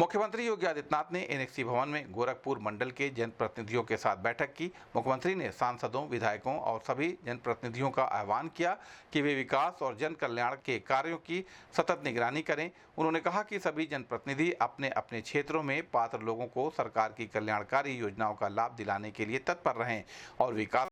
मुख्यमंत्री योगी आदित्यनाथ ने एनएक्सी भवन में गोरखपुर मंडल के जनप्रतिनिधियों के साथ बैठक की मुख्यमंत्री ने सांसदों विधायकों और सभी जनप्रतिनिधियों का आह्वान किया कि वे विकास और जन कल्याण के कार्यों की सतत निगरानी करें उन्होंने कहा कि सभी जनप्रतिनिधि अपने अपने क्षेत्रों में पात्र लोगों को सरकार की कल्याणकारी योजनाओं का लाभ दिलाने के लिए तत्पर रहें और विकास